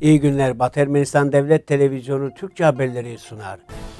İyi günler. Batı Ermenistan Devlet Televizyonu Türkçe haberleri sunar.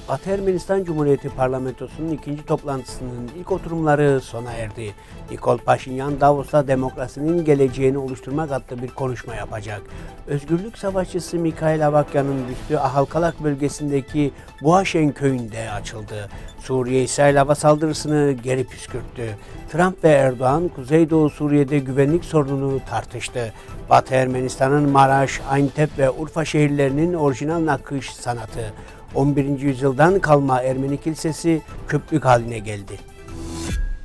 Batı Ermenistan Cumhuriyeti Parlamentosu'nun ikinci toplantısının ilk oturumları sona erdi. Nikol Paşinyan Davos'ta demokrasinin geleceğini oluşturmak adlı bir konuşma yapacak. Özgürlük savaşçısı Mikhail Avakya'nın düştüğü Ahalkalak bölgesindeki Buhaşen köyünde açıldı. Suriye İsrail hava saldırısını geri püskürttü. Trump ve Erdoğan Kuzeydoğu Suriye'de güvenlik sorununu tartıştı. Batı Ermenistan'ın Maraş, Antep ve Urfa şehirlerinin orijinal nakış sanatı. 11. yüzyıldan kalma Ermeni kilisesi küplük haline geldi.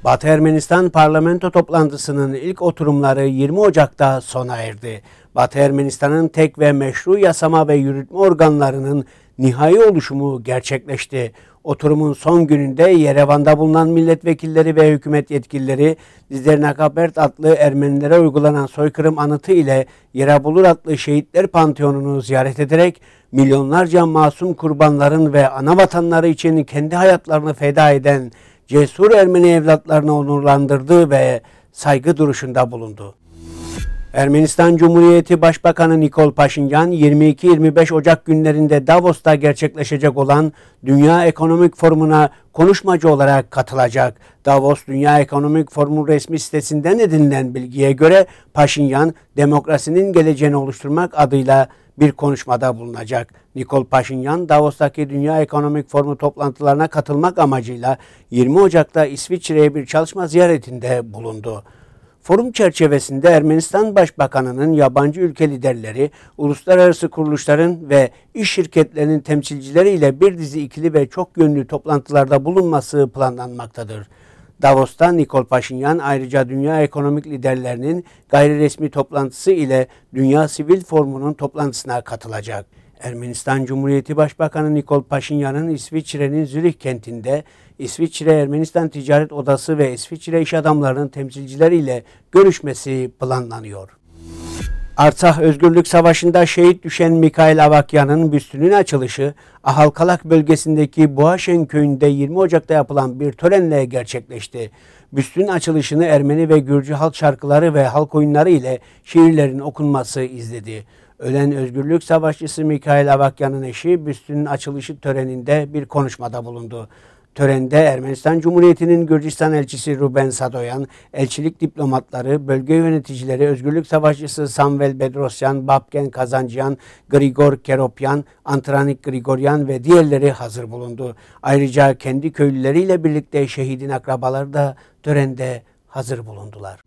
Batı Ermenistan parlamento toplantısının ilk oturumları 20 Ocak'ta sona erdi. Batı Ermenistan'ın tek ve meşru yasama ve yürütme organlarının nihai oluşumu gerçekleşti. Oturumun son gününde Yerevan'da bulunan milletvekilleri ve hükümet yetkilileri Dizlerine Kabert adlı Ermenilere uygulanan soykırım anıtı ile Yerabulur adlı şehitler panteonunu ziyaret ederek milyonlarca masum kurbanların ve ana vatanları için kendi hayatlarını feda eden cesur Ermeni evlatlarını onurlandırdı ve saygı duruşunda bulundu. Ermenistan Cumhuriyeti Başbakanı Nikol Paşinyan 22-25 Ocak günlerinde Davos'ta gerçekleşecek olan Dünya Ekonomik Forumu'na konuşmacı olarak katılacak. Davos Dünya Ekonomik Forumu resmi sitesinden edinilen bilgiye göre Paşinyan demokrasinin geleceğini oluşturmak adıyla bir konuşmada bulunacak. Nikol Paşinyan Davos'taki Dünya Ekonomik Forumu toplantılarına katılmak amacıyla 20 Ocak'ta İsviçre'ye bir çalışma ziyaretinde bulundu. Forum çerçevesinde Ermenistan Başbakanı'nın yabancı ülke liderleri, uluslararası kuruluşların ve iş şirketlerinin temsilcileriyle bir dizi ikili ve çok yönlü toplantılarda bulunması planlanmaktadır. Davos'ta Nikol Paşinyan ayrıca dünya ekonomik liderlerinin gayri resmi toplantısı ile Dünya Sivil Forumu'nun toplantısına katılacak. Ermenistan Cumhuriyeti Başbakanı Nikol Paşinyan'ın İsviçre'nin Zürih kentinde İsviçre Ermenistan Ticaret Odası ve İsviçre iş adamlarının temsilcileriyle görüşmesi planlanıyor. Artsah Özgürlük Savaşı'nda şehit düşen Mikail Avakya'nın büstünün açılışı Ahalkalak bölgesindeki Boğaşen köyünde 20 Ocak'ta yapılan bir törenle gerçekleşti. Büstün açılışını Ermeni ve Gürcü halk şarkıları ve halk oyunları ile şiirlerin okunması izledi. Ölen özgürlük savaşçısı Mikhail Avakyan'ın eşi büstünün açılışı töreninde bir konuşmada bulundu. Törende Ermenistan Cumhuriyeti'nin Gürcistan elçisi Ruben Sadoyan, elçilik diplomatları, bölge yöneticileri, özgürlük savaşçısı Samuel Bedrosyan, Babken Kazancıyan, Grigor Keropyan, Antranik Grigoryan ve diğerleri hazır bulundu. Ayrıca kendi köylüleriyle birlikte şehidin akrabaları da törende hazır bulundular.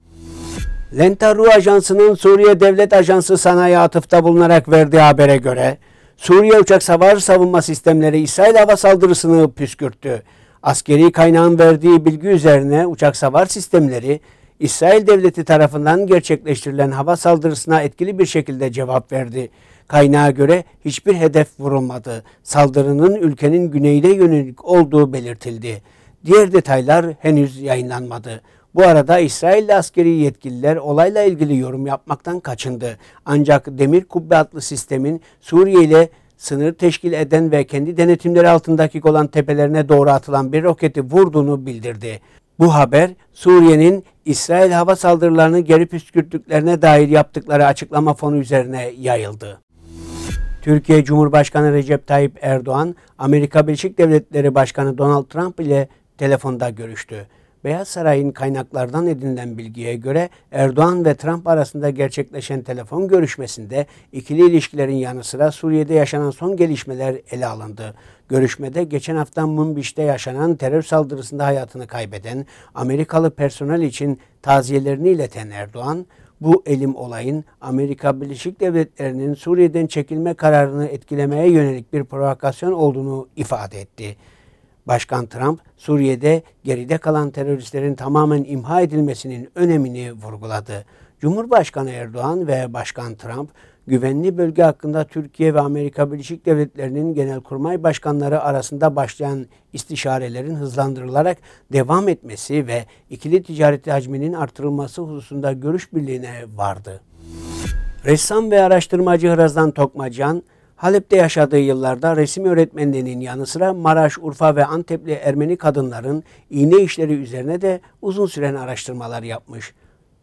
Lentaru Ajansı'nın Suriye Devlet Ajansı sanayi atıfta bulunarak verdiği habere göre Suriye uçak savar savunma sistemleri İsrail hava saldırısını püskürttü. Askeri kaynağın verdiği bilgi üzerine uçak savar sistemleri İsrail devleti tarafından gerçekleştirilen hava saldırısına etkili bir şekilde cevap verdi. Kaynağa göre hiçbir hedef vurulmadı. Saldırının ülkenin güneyine yönelik olduğu belirtildi. Diğer detaylar henüz yayınlanmadı. Bu arada İsrail askeri yetkililer olayla ilgili yorum yapmaktan kaçındı. Ancak demir kubbe adlı sistemin Suriye ile sınır teşkil eden ve kendi denetimleri altındaki olan tepelerine doğru atılan bir roketi vurduğunu bildirdi. Bu haber Suriye'nin İsrail hava saldırılarını geri püskürttüklerine dair yaptıkları açıklama fonu üzerine yayıldı. Türkiye Cumhurbaşkanı Recep Tayyip Erdoğan, Amerika Birleşik Devletleri Başkanı Donald Trump ile telefonda görüştü. Beyaz Saray'ın kaynaklardan edinilen bilgiye göre Erdoğan ve Trump arasında gerçekleşen telefon görüşmesinde ikili ilişkilerin yanı sıra Suriye'de yaşanan son gelişmeler ele alındı. Görüşmede geçen hafta Münbiş'te yaşanan terör saldırısında hayatını kaybeden Amerikalı personel için taziyelerini ileten Erdoğan, bu elim olayın Amerika Birleşik Devletleri'nin Suriye'den çekilme kararını etkilemeye yönelik bir provokasyon olduğunu ifade etti. Başkan Trump, Suriye'de geride kalan teröristlerin tamamen imha edilmesinin önemini vurguladı. Cumhurbaşkanı Erdoğan ve Başkan Trump, güvenli bölge hakkında Türkiye ve Amerika Birleşik Devletleri'nin genelkurmay başkanları arasında başlayan istişarelerin hızlandırılarak devam etmesi ve ikili ticaret hacminin artırılması hususunda görüş birliğine vardı. Ressam ve araştırmacı Hırazdan Tokmacan, Halep'te yaşadığı yıllarda resim öğretmenliğinin yanı sıra Maraş, Urfa ve Antepli Ermeni kadınların iğne işleri üzerine de uzun süren araştırmalar yapmış.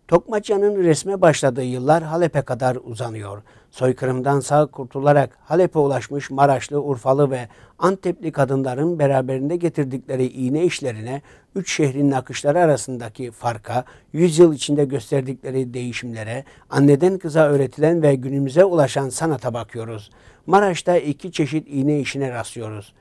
Tokmacan'ın resme başladığı yıllar Halep'e kadar uzanıyor. Soykırımdan sağ kurtularak Halep'e ulaşmış Maraşlı, Urfalı ve Antepli kadınların beraberinde getirdikleri iğne işlerine, üç şehrin nakışları arasındaki farka, yüzyıl içinde gösterdikleri değişimlere, anneden kıza öğretilen ve günümüze ulaşan sanata bakıyoruz.'' Maraş'ta iki çeşit iğne işine rastlıyoruz.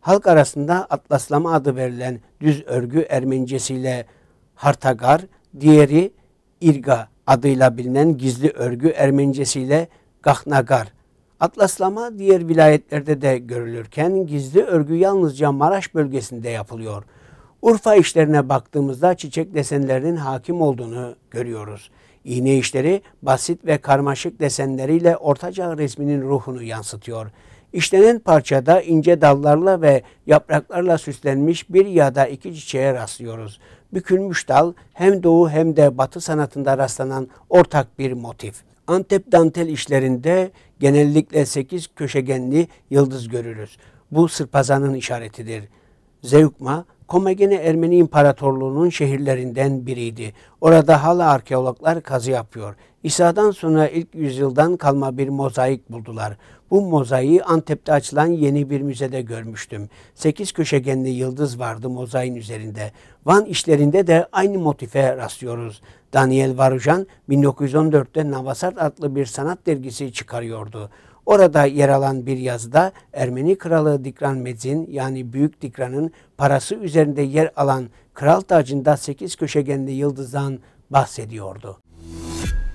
Halk arasında atlaslama adı verilen düz örgü ermencesiyle hartagar, diğeri irga adıyla bilinen gizli örgü ermencesiyle gahnagar. Atlaslama diğer vilayetlerde de görülürken gizli örgü yalnızca Maraş bölgesinde yapılıyor. Urfa işlerine baktığımızda çiçek desenlerinin hakim olduğunu görüyoruz. İğne işleri basit ve karmaşık desenleriyle ortaçağ resminin ruhunu yansıtıyor. İşlenen parçada ince dallarla ve yapraklarla süslenmiş bir ya da iki çiçeğe rastlıyoruz. Bükülmüş dal hem doğu hem de batı sanatında rastlanan ortak bir motif. Antep dantel işlerinde genellikle sekiz köşegenli yıldız görürüz. Bu sırpazanın işaretidir. Zeugma Komagene Ermeni İmparatorluğu'nun şehirlerinden biriydi. Orada hala arkeologlar kazı yapıyor. İsa'dan sonra ilk yüzyıldan kalma bir mozaik buldular. Bu mozaiği Antep'te açılan yeni bir müzede görmüştüm. Sekiz köşegenli yıldız vardı mozaiğin üzerinde. Van işlerinde de aynı motife rastlıyoruz. Daniel Varujan 1914'te Navasart adlı bir sanat dergisi çıkarıyordu. Orada yer alan bir yazıda Ermeni kralı Dikran Medzin yani Büyük Dikran'ın parası üzerinde yer alan kral tacında 8 köşegenli yıldızdan bahsediyordu.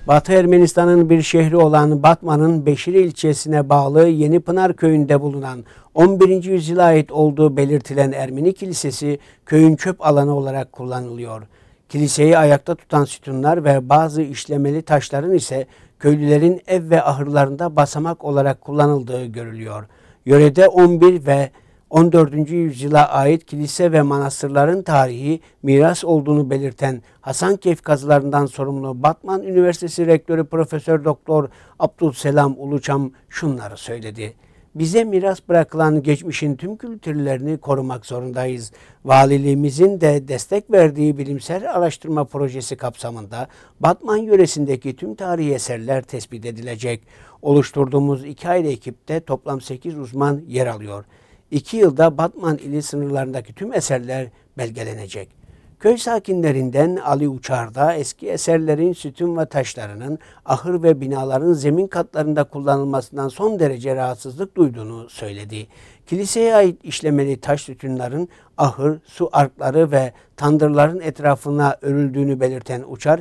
Batı Ermenistan'ın bir şehri olan Batman'ın Beşir ilçesine bağlı Yeni Pınar köyünde bulunan 11. yüzyıla ait olduğu belirtilen Ermeni kilisesi köyün çöp alanı olarak kullanılıyor. Kiliseyi ayakta tutan sütunlar ve bazı işlemeli taşların ise köylülerin ev ve ahırlarında basamak olarak kullanıldığı görülüyor. Yörede 11 ve 14. yüzyıla ait kilise ve manastırların tarihi miras olduğunu belirten Hasankeyf kazılarından sorumlu Batman Üniversitesi Rektörü Profesör Doktor Abdülselam Uluçam şunları söyledi bize miras bırakılan geçmişin tüm kültürlerini korumak zorundayız. Valiliğimizin de destek verdiği bilimsel araştırma projesi kapsamında Batman yöresindeki tüm tarihi eserler tespit edilecek. Oluşturduğumuz iki ayrı ekipte toplam 8 uzman yer alıyor. İki yılda Batman ili sınırlarındaki tüm eserler belgelenecek. Köy sakinlerinden Ali Uçar'da eski eserlerin sütun ve taşlarının ahır ve binaların zemin katlarında kullanılmasından son derece rahatsızlık duyduğunu söyledi. Kiliseye ait işlemeli taş sütunların ahır, su arkları ve tandırların etrafına örüldüğünü belirten Uçar,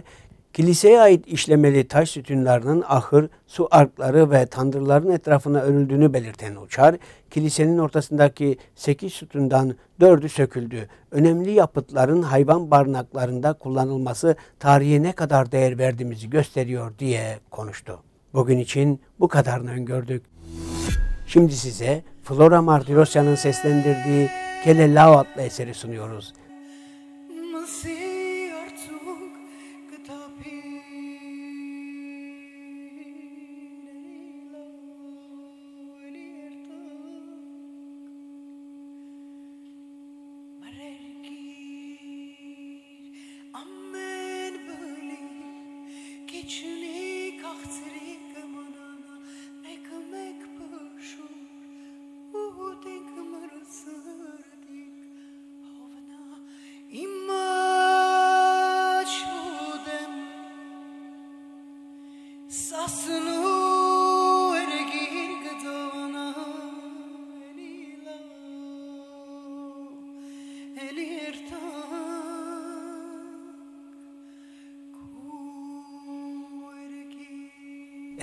Kiliseye ait işlemeli taş sütunlarının ahır, su arkları ve tandırların etrafına örüldüğünü belirten uçar, kilisenin ortasındaki 8 sütundan 4'ü söküldü. Önemli yapıtların hayvan barınaklarında kullanılması tarihe ne kadar değer verdiğimizi gösteriyor diye konuştu. Bugün için bu kadarını öngördük. Şimdi size Flora Martirosya'nın seslendirdiği Kele Lao adlı eseri sunuyoruz. Masih.